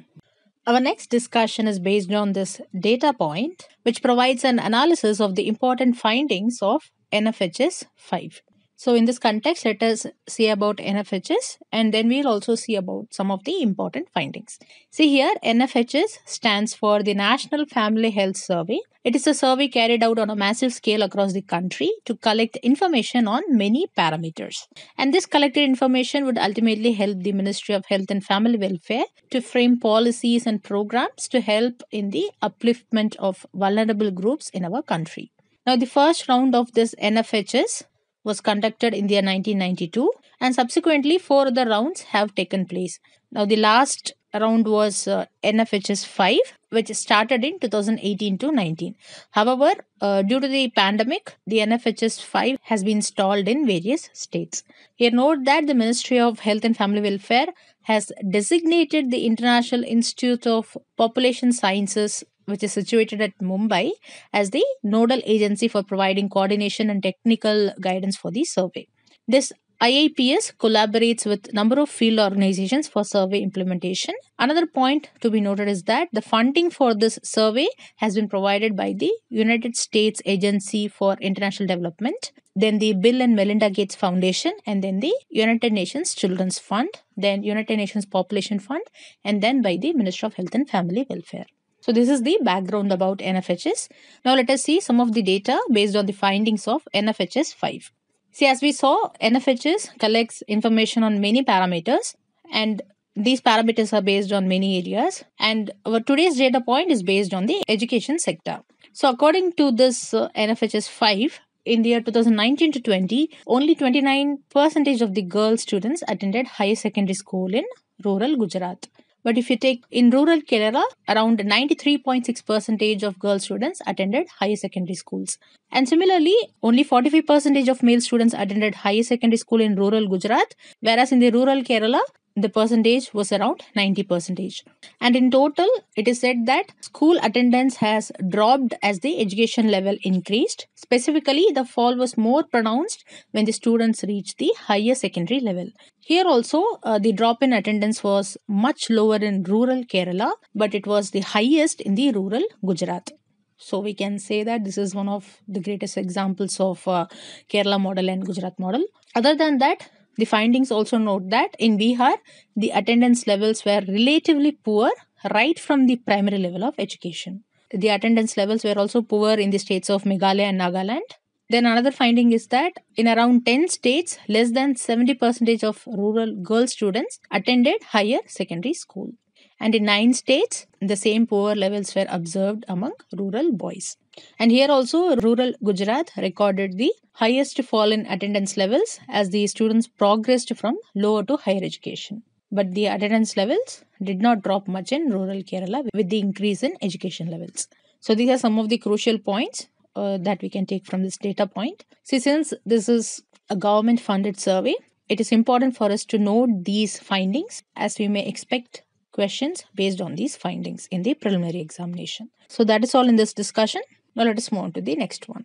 A: Our next discussion is based on this data point, which provides an analysis of the important findings of NFHS 5. So in this context, let us see about NFHS and then we'll also see about some of the important findings. See here, NFHS stands for the National Family Health Survey. It is a survey carried out on a massive scale across the country to collect information on many parameters. And this collected information would ultimately help the Ministry of Health and Family Welfare to frame policies and programs to help in the upliftment of vulnerable groups in our country. Now, the first round of this NFHS was conducted in the year 1992 and subsequently four other rounds have taken place. Now the last round was uh, NFHS 5 which started in 2018 to 19. However, uh, due to the pandemic, the NFHS 5 has been stalled in various states. Here note that the Ministry of Health and Family Welfare has designated the International Institute of Population Sciences which is situated at Mumbai, as the nodal agency for providing coordination and technical guidance for the survey. This IAPS collaborates with number of field organizations for survey implementation. Another point to be noted is that the funding for this survey has been provided by the United States Agency for International Development, then the Bill and Melinda Gates Foundation, and then the United Nations Children's Fund, then United Nations Population Fund, and then by the Ministry of Health and Family Welfare. So this is the background about NFHS. Now let us see some of the data based on the findings of NFHS 5. See, as we saw, NFHS collects information on many parameters and these parameters are based on many areas and our today's data point is based on the education sector. So according to this uh, NFHS 5, in the year 2019 to 20, only 29% of the girl students attended higher secondary school in rural Gujarat. But if you take in rural Kerala, around 93.6% of girl students attended higher secondary schools. And similarly, only 45% of male students attended higher secondary school in rural Gujarat, whereas in the rural Kerala, the percentage was around 90 percentage and in total it is said that school attendance has dropped as the education level increased specifically the fall was more pronounced when the students reached the higher secondary level here also uh, the drop in attendance was much lower in rural kerala but it was the highest in the rural gujarat so we can say that this is one of the greatest examples of uh, kerala model and gujarat model other than that the findings also note that in Bihar, the attendance levels were relatively poor right from the primary level of education. The attendance levels were also poor in the states of Meghalaya and Nagaland. Then another finding is that in around 10 states, less than 70% of rural girl students attended higher secondary school. And in 9 states, the same poor levels were observed among rural boys. And here also, rural Gujarat recorded the highest fall in attendance levels as the students progressed from lower to higher education. But the attendance levels did not drop much in rural Kerala with the increase in education levels. So, these are some of the crucial points uh, that we can take from this data point. See, since this is a government funded survey, it is important for us to note these findings as we may expect questions based on these findings in the preliminary examination. So, that is all in this discussion. Now let us move on to the next one.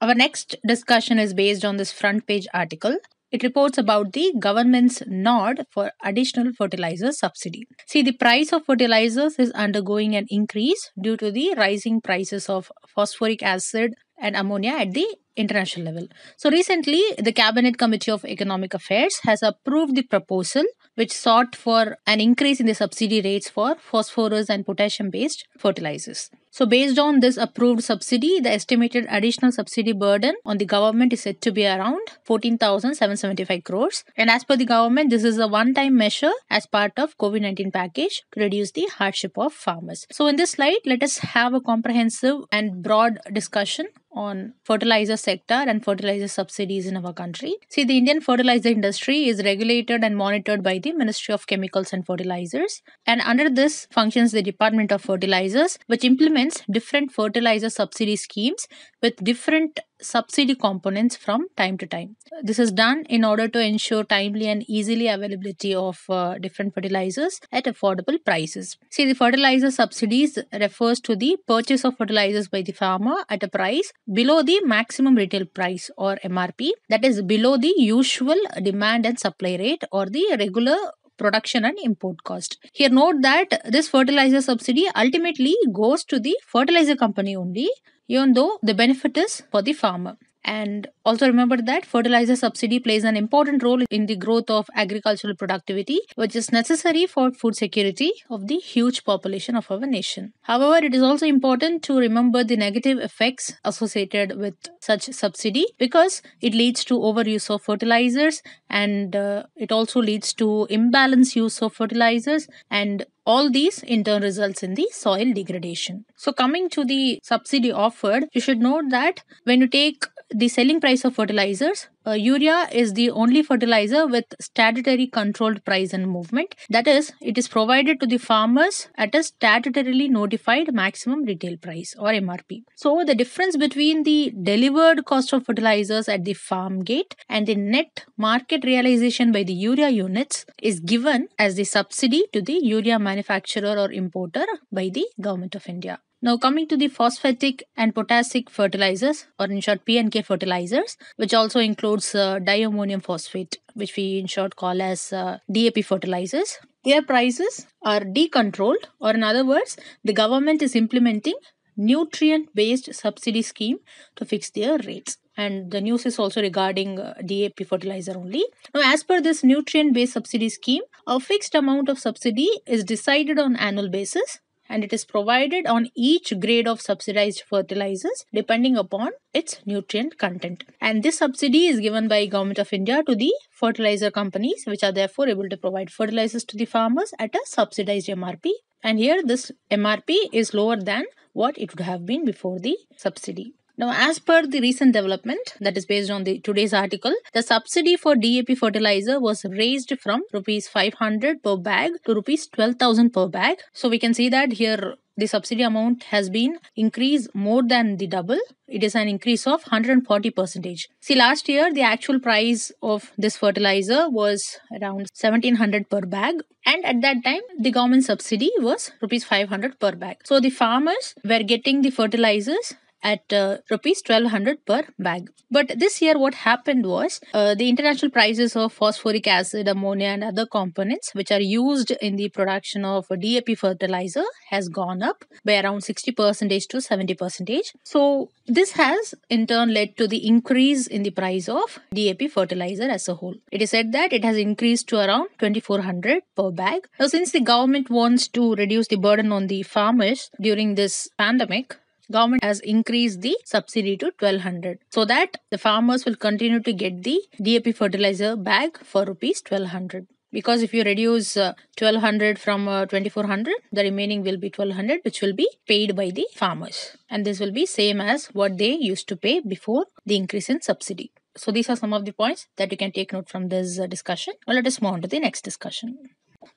A: Our next discussion is based on this front page article. It reports about the government's nod for additional fertilizer subsidy. See, the price of fertilizers is undergoing an increase due to the rising prices of phosphoric acid and ammonia at the international level. So recently, the Cabinet Committee of Economic Affairs has approved the proposal which sought for an increase in the subsidy rates for phosphorus and potassium based fertilizers. So, based on this approved subsidy, the estimated additional subsidy burden on the government is said to be around 14,775 crores. And as per the government, this is a one time measure as part of COVID 19 package to reduce the hardship of farmers. So, in this slide, let us have a comprehensive and broad discussion on fertilizer sector and fertilizer subsidies in our country. See, the Indian fertilizer industry is regulated and monitored by the Ministry of Chemicals and Fertilizers. And under this functions the Department of Fertilizers, which implements different fertilizer subsidy schemes with different subsidy components from time to time. This is done in order to ensure timely and easily availability of uh, different fertilizers at affordable prices. See, the fertilizer subsidies refers to the purchase of fertilizers by the farmer at a price below the maximum retail price or MRP, that is below the usual demand and supply rate or the regular production and import cost. Here note that this fertilizer subsidy ultimately goes to the fertilizer company only even though the benefit is for the farmer. And also remember that fertilizer subsidy plays an important role in the growth of agricultural productivity, which is necessary for food security of the huge population of our nation. However, it is also important to remember the negative effects associated with such subsidy because it leads to overuse of fertilizers and uh, it also leads to imbalance use of fertilizers and all these in turn results in the soil degradation. So coming to the subsidy offered, you should note that when you take the selling price of fertilizers, uh, urea is the only fertilizer with statutory controlled price and movement. That is, it is provided to the farmers at a statutorily notified maximum retail price or MRP. So, the difference between the delivered cost of fertilizers at the farm gate and the net market realization by the urea units is given as the subsidy to the urea manufacturer or importer by the Government of India. Now coming to the phosphatic and potassic fertilizers or in short PNK fertilizers which also includes uh, diammonium phosphate which we in short call as uh, DAP fertilizers. Their prices are decontrolled or in other words the government is implementing nutrient based subsidy scheme to fix their rates and the news is also regarding uh, DAP fertilizer only. Now, as per this nutrient based subsidy scheme, a fixed amount of subsidy is decided on annual basis and it is provided on each grade of subsidized fertilizers depending upon its nutrient content. And this subsidy is given by Government of India to the fertilizer companies which are therefore able to provide fertilizers to the farmers at a subsidized MRP. And here this MRP is lower than what it would have been before the subsidy. Now, as per the recent development that is based on the today's article, the subsidy for DAP fertilizer was raised from rupees 500 per bag to rupees 12,000 per bag. So we can see that here the subsidy amount has been increased more than the double it is an increase of 140 percentage see last year the actual price of this fertilizer was around 1700 per bag and at that time the government subsidy was rupees 500 per bag so the farmers were getting the fertilizers at uh, rupees 1200 per bag. But this year, what happened was uh, the international prices of phosphoric acid, ammonia, and other components which are used in the production of DAP fertilizer has gone up by around 60 percentage to 70 percentage. So this has in turn led to the increase in the price of DAP fertilizer as a whole. It is said that it has increased to around 2400 per bag. Now, since the government wants to reduce the burden on the farmers during this pandemic, government has increased the subsidy to 1200 so that the farmers will continue to get the DAP fertilizer bag for rupees 1200 because if you reduce uh, 1200 from uh, 2400 the remaining will be 1200 which will be paid by the farmers and this will be same as what they used to pay before the increase in subsidy so these are some of the points that you can take note from this uh, discussion well let us move on to the next discussion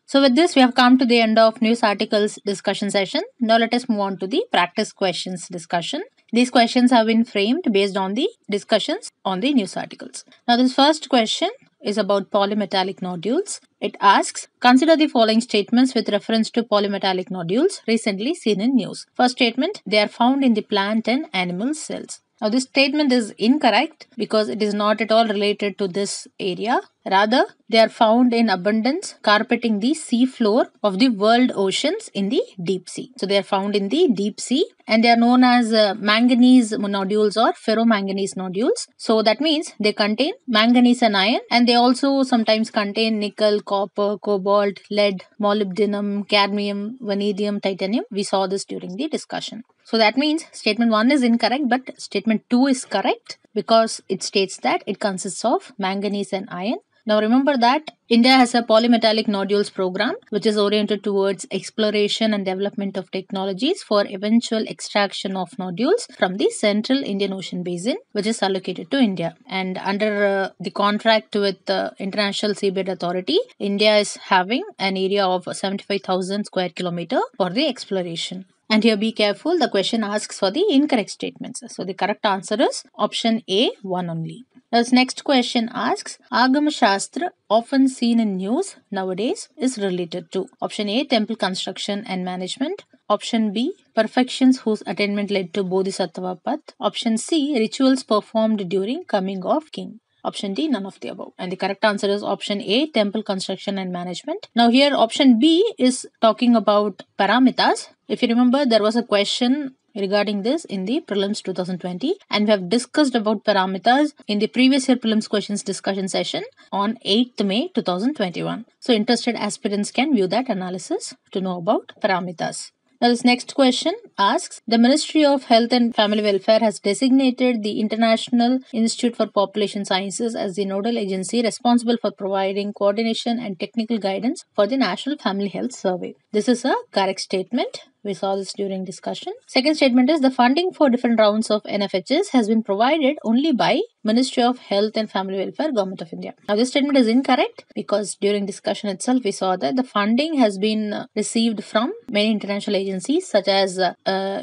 A: so with this, we have come to the end of news articles discussion session. Now let us move on to the practice questions discussion. These questions have been framed based on the discussions on the news articles. Now this first question is about polymetallic nodules. It asks, consider the following statements with reference to polymetallic nodules recently seen in news. First statement, they are found in the plant and animal cells. Now this statement is incorrect because it is not at all related to this area. Rather, they are found in abundance carpeting the seafloor of the world oceans in the deep sea. So they are found in the deep sea and they are known as uh, manganese nodules or ferromanganese nodules. So that means they contain manganese and iron and they also sometimes contain nickel, copper, cobalt, lead, molybdenum, cadmium, vanadium, titanium. We saw this during the discussion. So that means statement 1 is incorrect but statement 2 is correct because it states that it consists of manganese and iron. Now remember that India has a polymetallic nodules program which is oriented towards exploration and development of technologies for eventual extraction of nodules from the central Indian Ocean basin which is allocated to India and under uh, the contract with the International Seabed Authority India is having an area of 75,000 square kilometer for the exploration. And here be careful, the question asks for the incorrect statements. So the correct answer is option A, 1 only. This next question asks, Agama Shastra often seen in news nowadays is related to option A, temple construction and management, option B, perfections whose attainment led to Bodhisattva path, option C, rituals performed during coming of king. Option D, none of the above. And the correct answer is option A, temple construction and management. Now here option B is talking about paramitas. If you remember, there was a question regarding this in the prelims 2020 and we have discussed about parameters in the previous year prelims questions discussion session on 8th May 2021. So interested aspirants can view that analysis to know about parameters. Now this next question asks, the Ministry of Health and Family Welfare has designated the International Institute for Population Sciences as the nodal agency responsible for providing coordination and technical guidance for the National Family Health Survey. This is a correct statement. We saw this during discussion. Second statement is the funding for different rounds of NFHS has been provided only by Ministry of Health and Family Welfare, Government of India. Now this statement is incorrect because during discussion itself we saw that the funding has been uh, received from many international agencies such as uh,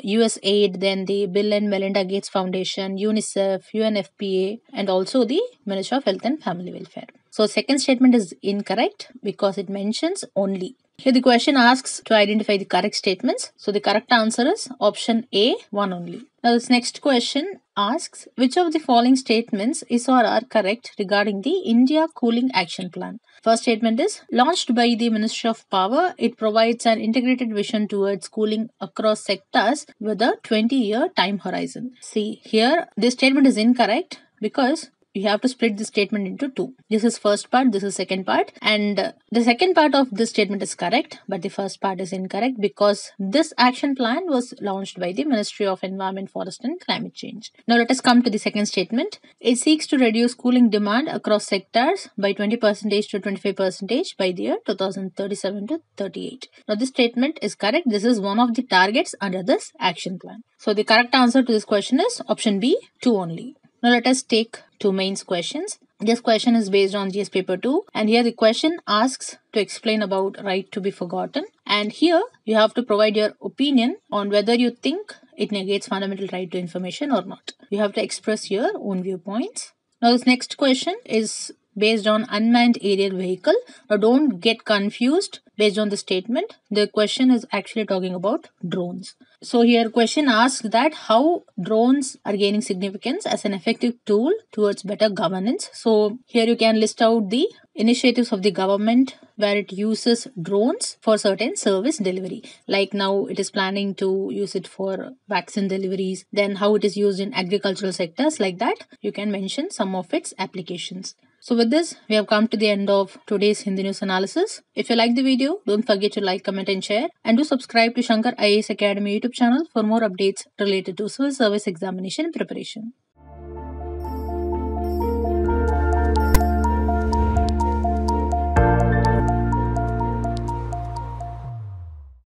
A: US Aid, then the Bill and Melinda Gates Foundation, UNICEF, UNFPA and also the Ministry of Health and Family Welfare. So second statement is incorrect because it mentions only. Here the question asks to identify the correct statements. So the correct answer is option A, one only. Now this next question asks which of the following statements is or are correct regarding the India cooling action plan. First statement is launched by the Ministry of Power. It provides an integrated vision towards cooling across sectors with a 20 year time horizon. See here this statement is incorrect because you have to split the statement into two. This is first part, this is second part. And uh, the second part of this statement is correct, but the first part is incorrect because this action plan was launched by the Ministry of Environment, Forest and Climate Change. Now let us come to the second statement. It seeks to reduce cooling demand across sectors by 20% to 25% by the year 2037 to 38. Now this statement is correct. This is one of the targets under this action plan. So the correct answer to this question is option B, 2 only. Now let us take two mains questions. This question is based on GS paper 2 and here the question asks to explain about right to be forgotten and here you have to provide your opinion on whether you think it negates fundamental right to information or not. You have to express your own viewpoints. Now this next question is based on unmanned aerial vehicle. Now don't get confused based on the statement. The question is actually talking about drones. So here question asks that how drones are gaining significance as an effective tool towards better governance. So here you can list out the initiatives of the government where it uses drones for certain service delivery. Like now it is planning to use it for vaccine deliveries, then how it is used in agricultural sectors like that. You can mention some of its applications. So with this, we have come to the end of today's Hindi news analysis. If you like the video, don't forget to like, comment and share and do subscribe to Shankar IAS Academy YouTube channel for more updates related to civil service examination preparation.